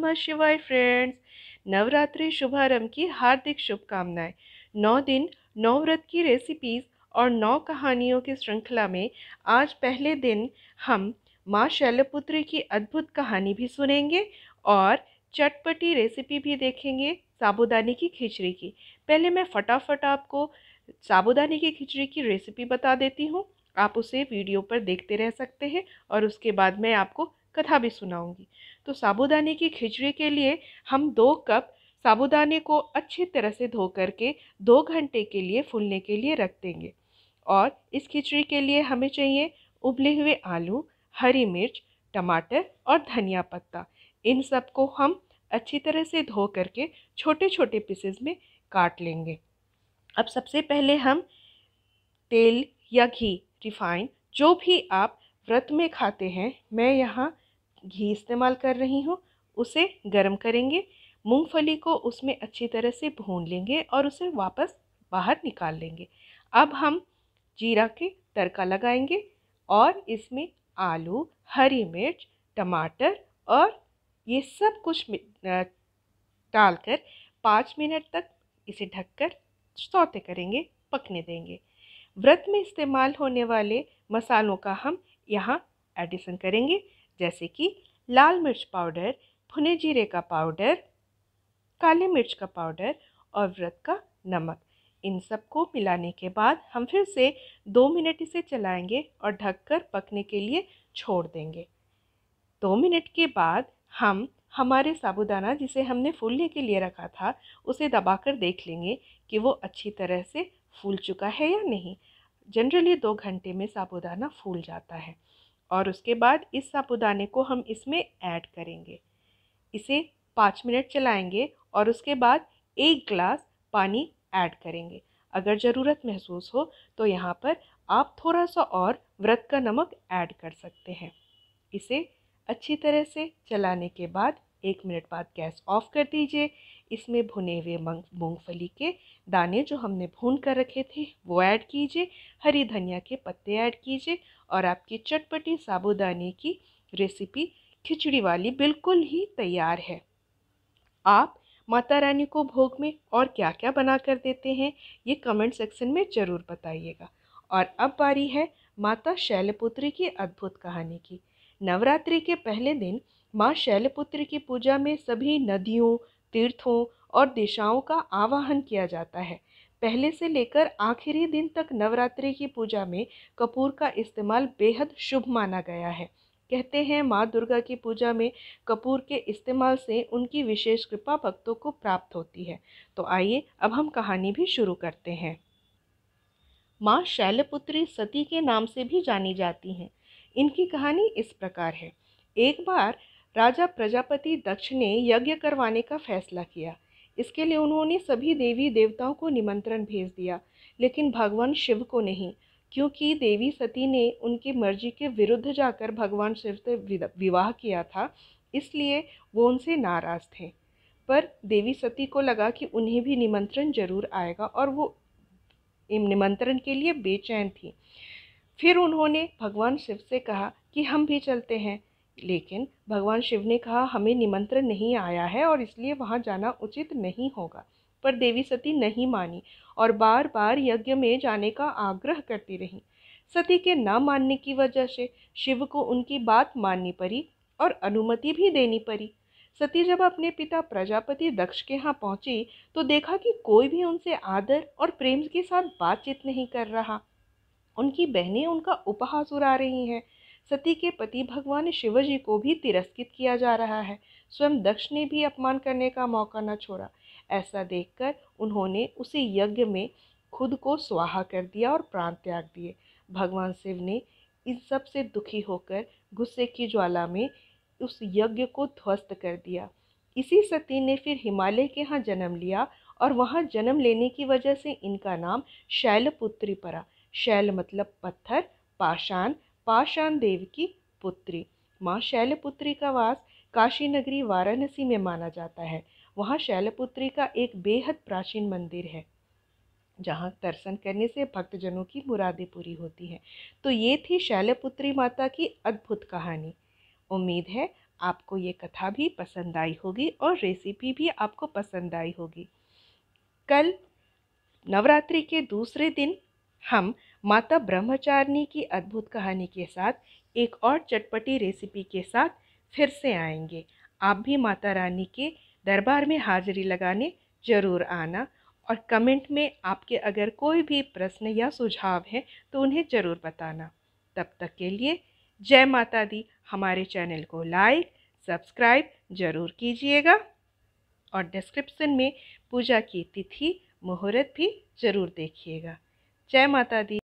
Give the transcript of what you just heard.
नमः शिवाय फ्रेंड्स नवरात्रि शुभारंभ की हार्दिक शुभकामनाएं नौ दिन नौ व्रत की रेसिपीज़ और नौ कहानियों की श्रृंखला में आज पहले दिन हम माँ शैलपुत्री की अद्भुत कहानी भी सुनेंगे और चटपटी रेसिपी भी देखेंगे साबुदाने की खिचड़ी की पहले मैं फटाफट आपको साबुदाने की खिचड़ी की रेसिपी बता देती हूँ आप उसे वीडियो पर देखते रह सकते हैं और उसके बाद मैं आपको कथा भी सुनाऊंगी तो साबूदाने की खिचड़ी के लिए हम दो कप साबूदाने को अच्छी तरह से धो करके दो घंटे के लिए फूलने के लिए रख देंगे और इस खिचड़ी के लिए हमें चाहिए उबले हुए आलू हरी मिर्च टमाटर और धनिया पत्ता इन सब को हम अच्छी तरह से धो करके छोटे छोटे पीसेस में काट लेंगे अब सबसे पहले हम तेल या घी रिफाइंड जो भी आप व्रत में खाते हैं मैं यहाँ घी इस्तेमाल कर रही हूँ उसे गर्म करेंगे मूंगफली को उसमें अच्छी तरह से भून लेंगे और उसे वापस बाहर निकाल लेंगे अब हम जीरा के तड़का लगाएंगे और इसमें आलू हरी मिर्च टमाटर और ये सब कुछ डालकर पाँच मिनट तक इसे ढककर सौते करेंगे पकने देंगे व्रत में इस्तेमाल होने वाले मसालों का हम यहाँ एडिशन करेंगे जैसे कि लाल मिर्च पाउडर भुने जीरे का पाउडर काले मिर्च का पाउडर और व्रत का नमक इन सब को मिलाने के बाद हम फिर से दो मिनट इसे चलाएंगे और ढककर पकने के लिए छोड़ देंगे दो मिनट के बाद हम हमारे साबुदाना जिसे हमने फूलने के लिए रखा था उसे दबाकर देख लेंगे कि वो अच्छी तरह से फूल चुका है या नहीं जनरली दो घंटे में साबुदाना फूल जाता है और उसके बाद इस साबुदाने को हम इसमें ऐड करेंगे इसे पाँच मिनट चलाएंगे और उसके बाद एक ग्लास पानी ऐड करेंगे अगर ज़रूरत महसूस हो तो यहाँ पर आप थोड़ा सा और व्रत का नमक ऐड कर सकते हैं इसे अच्छी तरह से चलाने के बाद एक मिनट बाद गैस ऑफ कर दीजिए इसमें भुने हुए मूँगफली के दाने जो हमने भून कर रखे थे वो ऐड कीजिए हरी धनिया के पत्ते ऐड कीजिए और आपकी चटपटी साबुदाने की रेसिपी खिचड़ी वाली बिल्कुल ही तैयार है आप माता रानी को भोग में और क्या क्या बना कर देते हैं ये कमेंट सेक्शन में ज़रूर बताइएगा और अब बारी है माता शैलपुत्री की अद्भुत कहानी की नवरात्रि के पहले दिन माँ शैलपुत्री की पूजा में सभी नदियों तीर्थों और दिशाओं का आवाहन किया जाता है पहले से लेकर आखिरी दिन तक नवरात्रि की पूजा में कपूर का इस्तेमाल बेहद शुभ माना गया है कहते हैं माँ दुर्गा की पूजा में कपूर के इस्तेमाल से उनकी विशेष कृपा भक्तों को प्राप्त होती है तो आइए अब हम कहानी भी शुरू करते हैं माँ शैलपुत्री सती के नाम से भी जानी जाती हैं इनकी कहानी इस प्रकार है एक बार राजा प्रजापति दक्ष ने यज्ञ करवाने का फैसला किया इसके लिए उन्होंने सभी देवी देवताओं को निमंत्रण भेज दिया लेकिन भगवान शिव को नहीं क्योंकि देवी सती ने उनकी मर्जी के विरुद्ध जाकर भगवान शिव से विवाह किया था इसलिए वो उनसे नाराज़ थे पर देवी सती को लगा कि उन्हें भी निमंत्रण जरूर आएगा और वो निमंत्रण के लिए बेचैन थी फिर उन्होंने भगवान शिव से कहा कि हम भी चलते हैं लेकिन भगवान शिव ने कहा हमें निमंत्रण नहीं आया है और इसलिए वहाँ जाना उचित नहीं होगा पर देवी सती नहीं मानी और बार बार यज्ञ में जाने का आग्रह करती रहीं सती के न मानने की वजह से शिव को उनकी बात माननी पड़ी और अनुमति भी देनी पड़ी सती जब अपने पिता प्रजापति दक्ष के यहाँ पहुँची तो देखा कि कोई भी उनसे आदर और प्रेम के साथ बातचीत नहीं कर रहा उनकी बहनें उनका उपहास उड़ा रही हैं सती के पति भगवान शिव जी को भी तिरस्कृत किया जा रहा है स्वयं दक्ष ने भी अपमान करने का मौका न छोड़ा ऐसा देखकर उन्होंने उसी यज्ञ में खुद को स्वाहा कर दिया और प्राण त्याग दिए भगवान शिव ने इन सब से दुखी होकर गुस्से की ज्वाला में उस यज्ञ को ध्वस्त कर दिया इसी सती ने फिर हिमालय के यहाँ जन्म लिया और वहाँ जन्म लेने की वजह से इनका नाम शैलपुत्री पड़ा शैल मतलब पत्थर पाषाण पाषाण देव की पुत्री माँ शैलपुत्री का वास काशी नगरी वाराणसी में माना जाता है वहाँ शैलपुत्री का एक बेहद प्राचीन मंदिर है जहाँ दर्शन करने से भक्तजनों की मुरादें पूरी होती हैं तो ये थी शैलपुत्री माता की अद्भुत कहानी उम्मीद है आपको ये कथा भी पसंद आई होगी और रेसिपी भी आपको पसंद आई होगी कल नवरात्रि के दूसरे दिन हम माता ब्रह्मचारिणी की अद्भुत कहानी के साथ एक और चटपटी रेसिपी के साथ फिर से आएंगे आप भी माता रानी के दरबार में हाजिरी लगाने ज़रूर आना और कमेंट में आपके अगर कोई भी प्रश्न या सुझाव हैं तो उन्हें ज़रूर बताना तब तक के लिए जय माता दी हमारे चैनल को लाइक सब्सक्राइब ज़रूर कीजिएगा और डिस्क्रिप्शन में पूजा की तिथि मुहूर्त भी ज़रूर देखिएगा जय माता दी